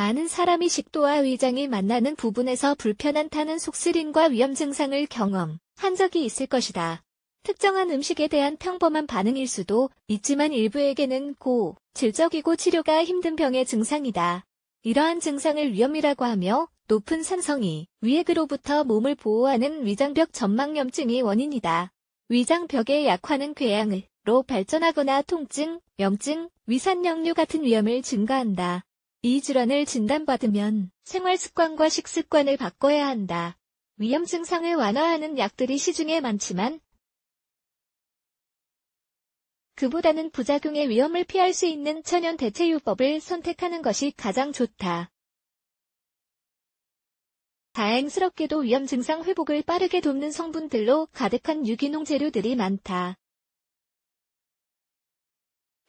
많은 사람이 식도와 위장이 만나는 부분에서 불편한 타는 속쓰림과 위험 증상을 경험한 적이 있을 것이다. 특정한 음식에 대한 평범한 반응일 수도 있지만 일부에게는 고, 질적이고 치료가 힘든 병의 증상이다. 이러한 증상을 위험이라고 하며 높은 산성이 위액으로부터 몸을 보호하는 위장벽 전망염증이 원인이다. 위장벽의 약화는 궤양으로 발전하거나 통증, 염증, 위산역류 같은 위험을 증가한다. 이 질환을 진단받으면 생활습관과 식습관을 바꿔야 한다. 위험 증상을 완화하는 약들이 시중에 많지만 그보다는 부작용의 위험을 피할 수 있는 천연 대체요법을 선택하는 것이 가장 좋다. 다행스럽게도 위험 증상 회복을 빠르게 돕는 성분들로 가득한 유기농 재료들이 많다.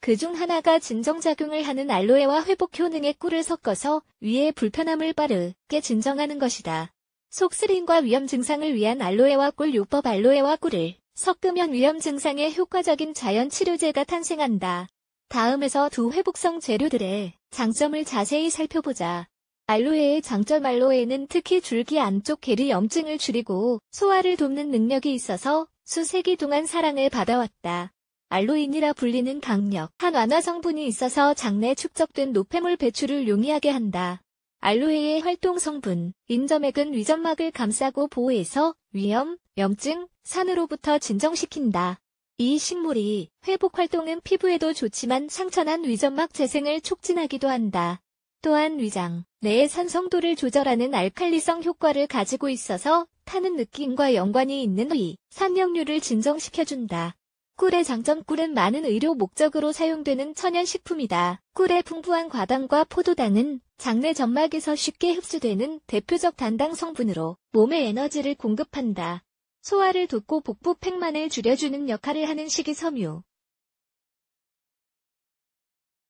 그중 하나가 진정작용을 하는 알로에와 회복 효능의 꿀을 섞어서 위의 불편함을 빠르게 진정하는 것이다. 속쓰림과 위염 증상을 위한 알로에와 꿀 요법 알로에와 꿀을 섞으면 위염 증상에 효과적인 자연 치료제가 탄생한다. 다음에서 두 회복성 재료들의 장점을 자세히 살펴보자. 알로에의 장점 알로에는 특히 줄기 안쪽 계리 염증을 줄이고 소화를 돕는 능력이 있어서 수세기 동안 사랑을 받아왔다. 알로인이라 불리는 강력한 완화 성분이 있어서 장내 축적된 노폐물 배출을 용이하게 한다. 알로에의 활동 성분, 인점액은 위점막을 감싸고 보호해서 위염, 염증, 산으로부터 진정시킨다. 이 식물이 회복 활동은 피부에도 좋지만 상처난 위점막 재생을 촉진하기도 한다. 또한 위장, 뇌의 산성도를 조절하는 알칼리성 효과를 가지고 있어서 타는 느낌과 연관이 있는 위, 산역류를 진정시켜준다. 꿀의 장점 꿀은 많은 의료 목적으로 사용되는 천연식품이다. 꿀의 풍부한 과당과 포도당은 장내 점막에서 쉽게 흡수되는 대표적 단당 성분으로 몸에 에너지를 공급한다. 소화를 돕고 복부 팽만을 줄여주는 역할을 하는 식이섬유.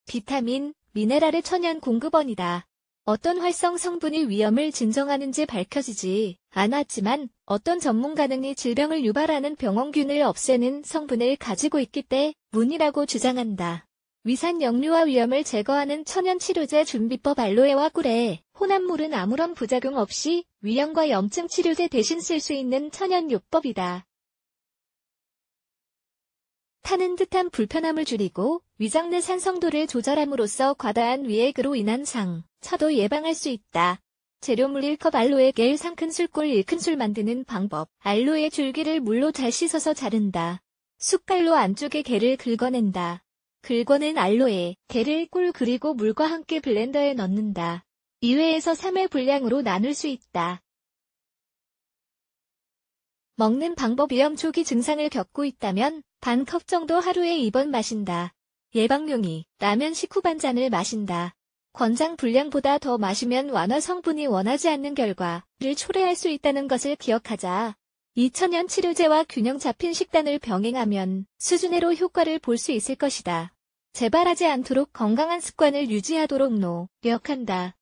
비타민, 미네랄의 천연 공급원이다. 어떤 활성 성분이 위험을 진정하는지 밝혀지지 않았지만 어떤 전문가는 이 질병을 유발하는 병원균을 없애는 성분을 가지고 있기 때문이라고 주장한다. 위산 역류와 위염을 제거하는 천연치료제 준비법 알로에와 꿀에 혼합물은 아무런 부작용 없이 위염과 염증 치료제 대신 쓸 수 있는 천연요법이다. 타는 듯한 불편함을 줄이고 위장 내 산성도를 조절함으로써 과다한 위액으로 인한 상, 차도 예방할 수 있다. 재료물 1컵 알로에 겔 3큰술꿀 1큰술 만드는 방법 알로에 줄기를 물로 잘 씻어서 자른다. 숟갈로 안쪽에 겔을 긁어낸다. 긁어낸 알로에, 겔을 꿀 그리고 물과 함께 블렌더에 넣는다. 2회에서 3회 분량으로 나눌 수 있다. 먹는 방법 위험 초기 증상을 겪고 있다면 반 컵 정도 하루에 2번 마신다. 예방용이 라면 식후 반잔을 마신다. 권장 분량보다 더 마시면 완화 성분이 원하지 않는 결과를 초래할 수 있다는 것을 기억하자. 2000년 치료제와 균형 잡힌 식단을 병행하면 수준으로 효과를 볼 수 있을 것이다. 재발하지 않도록 건강한 습관을 유지하도록 노력한다.